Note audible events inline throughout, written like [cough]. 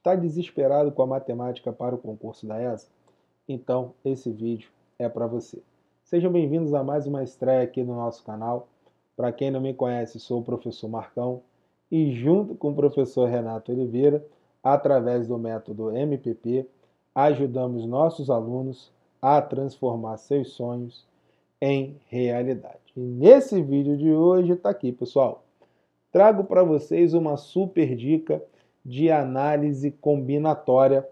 Está desesperado com a matemática para o concurso da ESA? Então, esse vídeo é para você. Sejam bem-vindos a mais uma estreia aqui no nosso canal. Para quem não me conhece, sou o professor Marcão e junto com o professor Renato Oliveira, através do método MPP, ajudamos nossos alunos a transformar seus sonhos em realidade. E nesse vídeo de hoje está aqui, pessoal. Trago para vocês uma super dica de análise combinatória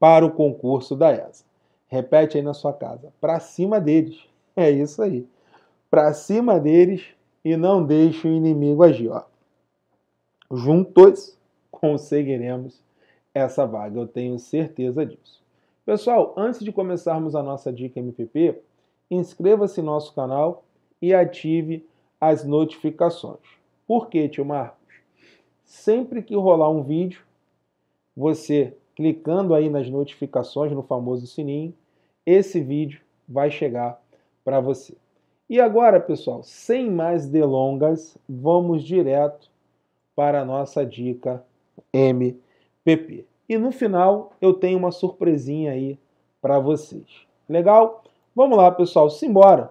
para o concurso da ESA. Repete aí na sua casa. Para cima deles. [laughs] É isso aí. Para cima deles e não deixe o inimigo agir. Ó. Juntos conseguiremos essa vaga, eu tenho certeza disso. Pessoal, antes de começarmos a nossa dica MPP, inscreva-se no nosso canal e ative as notificações. Por quê, Tilmar? sempre que rolar um vídeo, você clicando aí nas notificações, no famoso sininho, esse vídeo vai chegar para você. E agora, pessoal, sem mais delongas, vamos direto para a nossa dica MPP. E no final eu tenho uma surpresinha aí para vocês. Legal? Vamos lá, pessoal, simbora.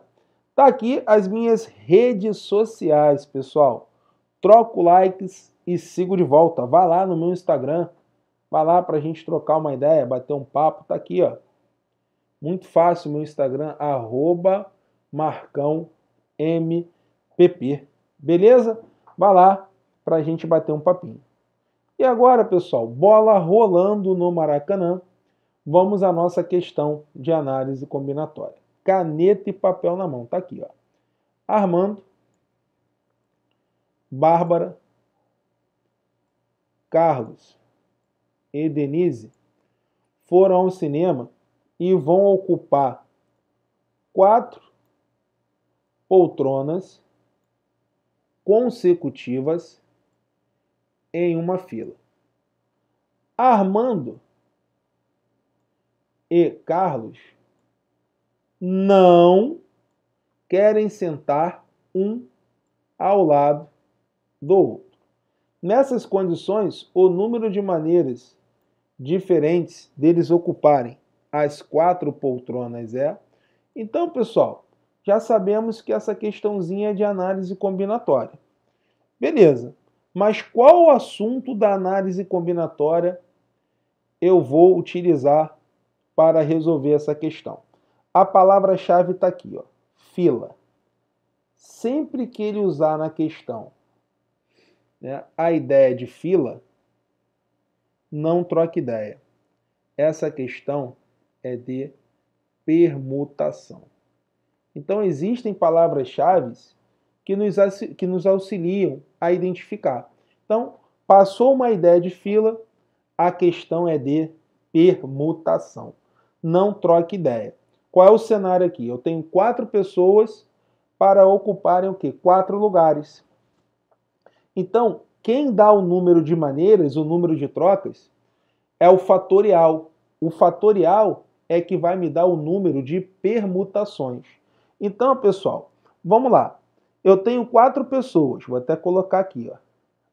Tá aqui as minhas redes sociais, pessoal. Troco likes e sigo de volta. Vá lá no meu Instagram, vá lá para a gente trocar uma ideia, bater um papo, tá aqui, ó. Muito fácil, meu Instagram, arroba marcãompp, beleza? Vá lá para a gente bater um papinho. E agora, pessoal, bola rolando no Maracanã, vamos à nossa questão de análise combinatória. Caneta e papel na mão, tá aqui, ó. Armando, Bárbara, Carlos e Denise foram ao cinema e vão ocupar quatro poltronas consecutivas em uma fila. Armando e Carlos não querem sentar um ao lado do outro. Nessas condições, o número de maneiras diferentes deles ocuparem as quatro poltronas é. Então, pessoal, já sabemos que essa questãozinha é de análise combinatória. Beleza, mas qual o assunto da análise combinatória eu vou utilizar para resolver essa questão? A palavra-chave está aqui, ó, fila. Sempre que ele usar na questão né, a ideia de fila, não troque ideia. Essa questão é de permutação. Então, existem palavras-chave que nos, que nos auxiliam a identificar. Então, passou uma ideia de fila, a questão é de permutação. Não troque ideia. Qual é o cenário aqui? Eu tenho quatro pessoas para ocuparem o quê? Quatro lugares. Então, quem dá o número de maneiras, o número de trocas, é o fatorial. O fatorial é que vai me dar o número de permutações. Então, pessoal, vamos lá. Eu tenho quatro pessoas, vou até colocar aqui, ó.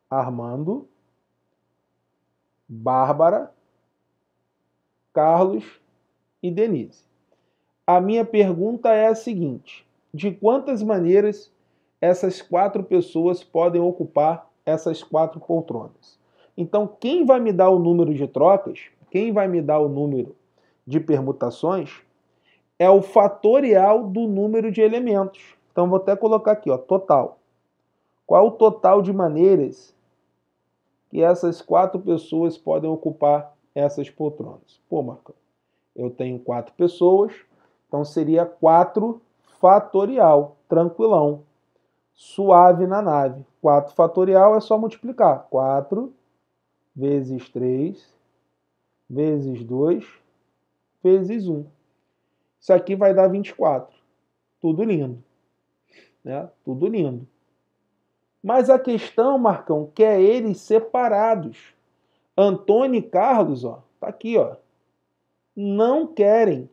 Armando, Bárbara, Carlos e Denise. A minha pergunta é a seguinte: de quantas maneiras essas quatro pessoas podem ocupar essas quatro poltronas. Então, quem vai me dar o número de trocas, quem vai me dar o número de permutações, é o fatorial do número de elementos. Então, vou até colocar aqui, ó, total. Qual é o total de maneiras que essas quatro pessoas podem ocupar essas poltronas? Pô, Marcão, eu tenho quatro pessoas, então seria 4 fatorial, tranquilão suave na nave. 4 fatorial é só multiplicar. 4 vezes 3 vezes 2 vezes 1. Isso aqui vai dar 24. Tudo lindo. Né? Tudo lindo. Mas a questão, Marcão, quer é eles separados. Antônio e Carlos, ó, tá aqui, ó. Não querem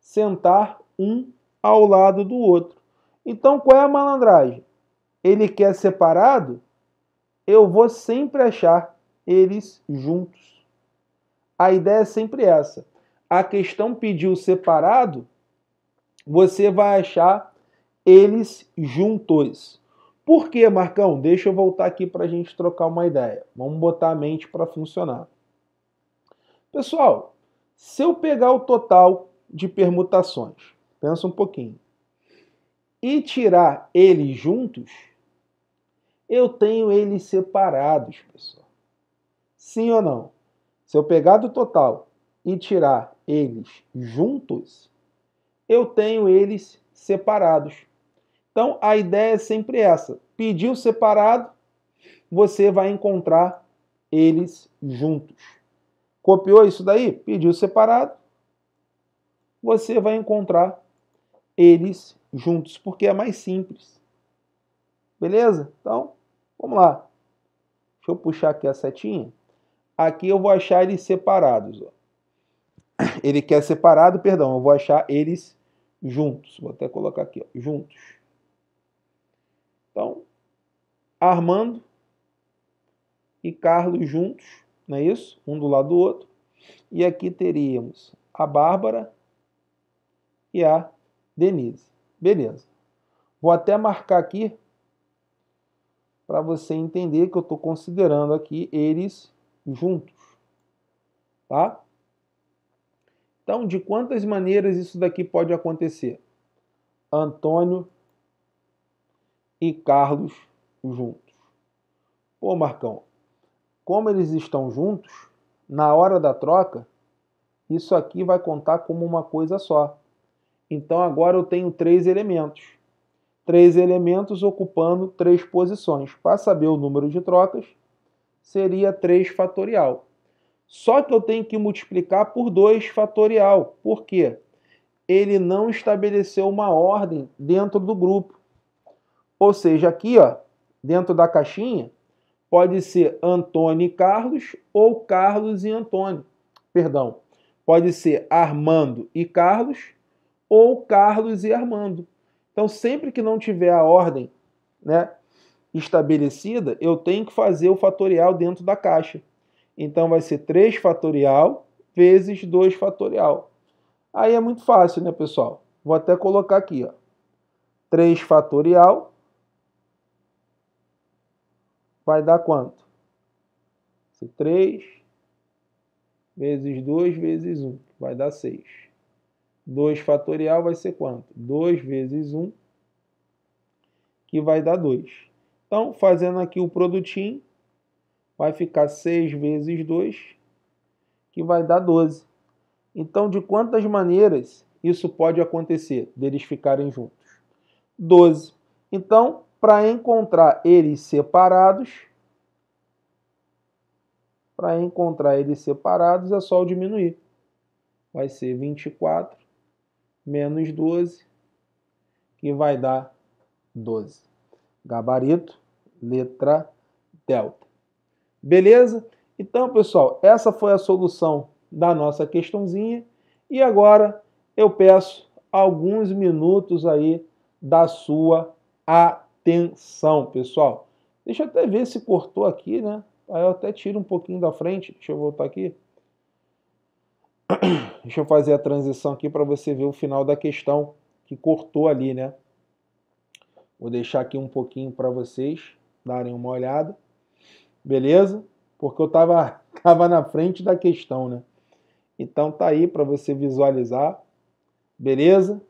sentar um ao lado do outro. Então qual é a malandragem? Ele quer separado, eu vou sempre achar eles juntos. A ideia é sempre essa. A questão pediu separado, você vai achar eles juntos. Por quê, Marcão? Deixa eu voltar aqui para a gente trocar uma ideia. Vamos botar a mente para funcionar. Pessoal, se eu pegar o total de permutações, pensa um pouquinho e tirar eles juntos, eu tenho eles separados, pessoal. Sim ou não? Se eu pegar do total e tirar eles juntos, eu tenho eles separados. Então a ideia é sempre essa: pediu separado, você vai encontrar eles juntos. Copiou isso daí? Pediu separado, você vai encontrar eles juntos, porque é mais simples. Beleza? Então, vamos lá. Deixa eu puxar aqui a setinha. Aqui eu vou achar eles separados. Ó. Ele quer separado, perdão, eu vou achar eles juntos. Vou até colocar aqui, ó, juntos. Então, Armando e Carlos juntos, não é isso? Um do lado do outro. E aqui teríamos a Bárbara e a Denise. Beleza. Vou até marcar aqui para você entender que eu estou considerando aqui eles juntos. Tá? Então, de quantas maneiras isso daqui pode acontecer? Antônio e Carlos juntos. Pô, Marcão, como eles estão juntos, na hora da troca, isso aqui vai contar como uma coisa só. Então agora eu tenho três elementos. Três elementos ocupando três posições. Para saber o número de trocas, seria 3 fatorial. Só que eu tenho que multiplicar por 2 fatorial. Por quê? Ele não estabeleceu uma ordem dentro do grupo. Ou seja, aqui, ó, dentro da caixinha, pode ser Antônio e Carlos ou Carlos e Antônio. Perdão. Pode ser Armando e Carlos ou Carlos e Armando. Então, sempre que não tiver a ordem né, estabelecida, eu tenho que fazer o fatorial dentro da caixa. Então, vai ser 3 fatorial vezes 2 fatorial. Aí é muito fácil, né, pessoal? Vou até colocar aqui, ó. 3 fatorial vai dar quanto? 3 vezes 2 vezes 1, vai dar 6. 2 fatorial vai ser quanto? 2 vezes 1, que vai dar 2. Então, fazendo aqui o produtinho, vai ficar 6 vezes 2, que vai dar 12. Então, de quantas maneiras isso pode acontecer, deles ficarem juntos? 12. Então, para encontrar eles separados, para encontrar eles separados é só diminuir. Vai ser 24 menos 12, que vai dar 12. Gabarito, letra delta. Beleza? Então, pessoal, essa foi a solução da nossa questãozinha. E agora eu peço alguns minutos aí da sua atenção, pessoal. Deixa eu até ver se cortou aqui, né? Aí eu até tiro um pouquinho da frente. Deixa eu voltar aqui. [clears throat] Deixa eu fazer a transição aqui para você ver o final da questão que cortou ali, né? Vou deixar aqui um pouquinho para vocês darem uma olhada. Beleza? Porque eu estava [laughs] tava na frente da questão, né? Então tá aí para você visualizar. Beleza?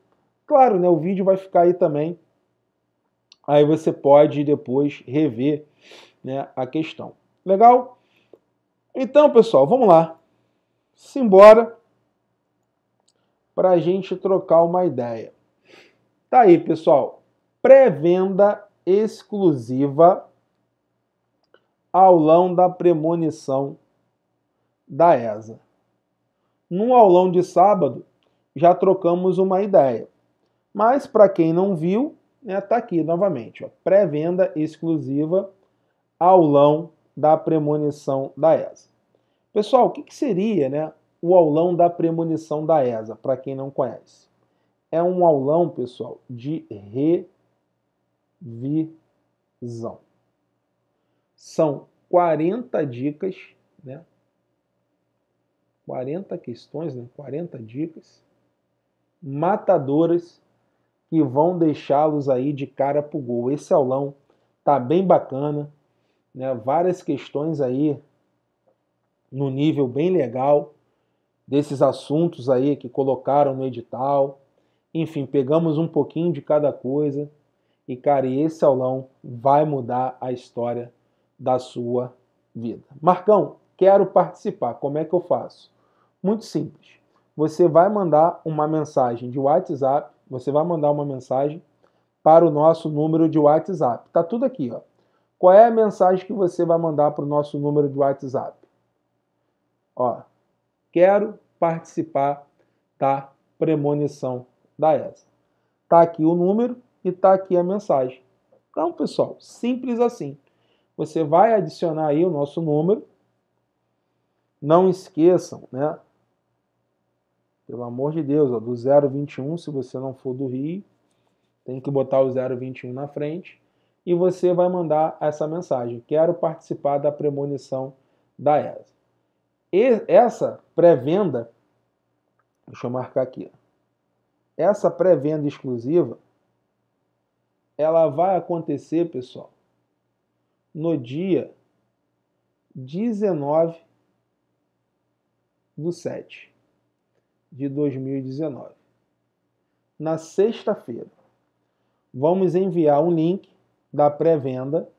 Claro, né, o vídeo vai ficar aí também. Aí você pode depois rever, né, a questão. Legal? Então, pessoal, vamos lá simbora para a gente trocar uma ideia. Tá aí, pessoal. Pré-venda exclusiva aulão da premonição da ESA. Num aulão de sábado, já trocamos uma ideia. Mas para quem não viu, né, tá aqui novamente, pré-venda exclusiva aulão da premonição da ESA. Pessoal, o que, que seria né, o aulão da premonição da ESA, para quem não conhece? É um aulão, pessoal, de revisão. São 40 dicas, né? 40 questões, né? 40 dicas matadoras que vão deixá-los aí de cara pro gol. Esse aulão tá bem bacana, né? Várias questões aí no nível bem legal desses assuntos aí que colocaram no edital. Enfim, pegamos um pouquinho de cada coisa. E, cara, esse aulão vai mudar a história da sua vida. Marcão, quero participar. Como é que eu faço? Muito simples. Você vai mandar uma mensagem de WhatsApp. Você vai mandar uma mensagem para o nosso número de WhatsApp. Tá tudo aqui, ó. Qual é a mensagem que você vai mandar para o nosso número de WhatsApp? Ó, quero participar da premonição da ESA. Tá aqui o número e tá aqui a mensagem. Então, pessoal, simples assim. Você vai adicionar aí o nosso número. Não esqueçam, né? Pelo amor de Deus, ó, do 021, se você não for do Rio, tem que botar o 021 na frente. E você vai mandar essa mensagem. Quero participar da premonição da ESA. E essa pré-venda, deixa eu marcar aqui, essa pré-venda exclusiva, ela vai acontecer, pessoal, no dia 19 do 7 de 2019. Na sexta-feira, vamos enviar um link da pré-venda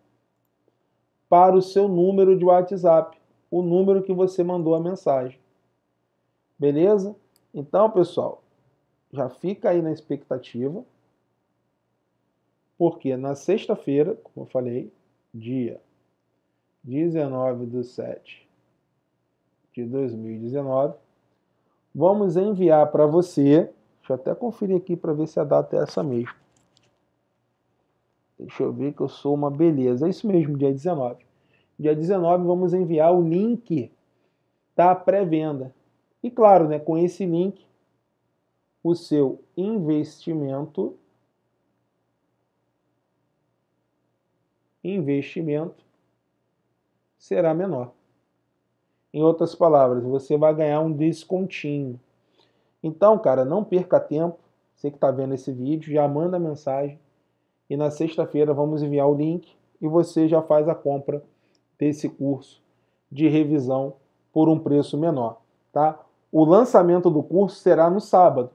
para o seu número de WhatsApp o número que você mandou a mensagem. Beleza? Então, pessoal, já fica aí na expectativa, porque na sexta-feira, como eu falei, dia 19 de 7 de 2019, vamos enviar para você. Deixa eu até conferir aqui para ver se a data é essa mesmo. Deixa eu ver que eu sou uma beleza. É isso mesmo, dia 19. Dia 19 vamos enviar o link da pré-venda. E claro, né, com esse link, o seu investimento investimento será menor. Em outras palavras, você vai ganhar um descontinho. Então, cara, não perca tempo. Você que está vendo esse vídeo, já manda mensagem. E na sexta-feira vamos enviar o link e você já faz a compra ter esse curso de revisão por um preço menor, tá? O lançamento do curso será no sábado,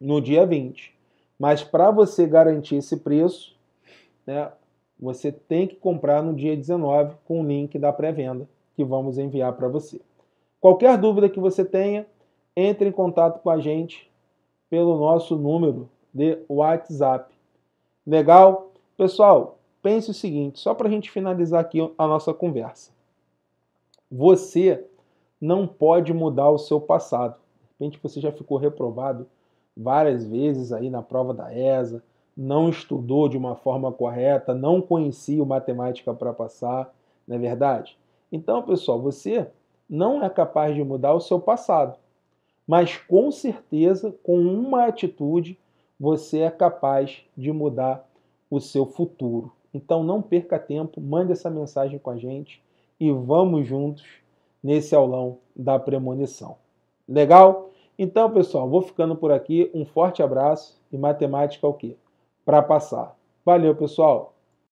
no dia 20. Mas para você garantir esse preço, né, você tem que comprar no dia 19 com o link da pré-venda que vamos enviar para você. Qualquer dúvida que você tenha, entre em contato com a gente pelo nosso número de WhatsApp. Legal? Pessoal, pense o seguinte, só para a gente finalizar aqui a nossa conversa. Você não pode mudar o seu passado. De repente você já ficou reprovado várias vezes aí na prova da ESA, não estudou de uma forma correta, não conhecia matemática para passar, não é verdade? Então, pessoal, você não é capaz de mudar o seu passado, mas com certeza, com uma atitude, você é capaz de mudar o seu futuro. Então não perca tempo, mande essa mensagem com a gente e vamos juntos nesse aulão da premonição. Legal? Então, pessoal, vou ficando por aqui. Um forte abraço e matemática é o quê? Para passar. Valeu, pessoal!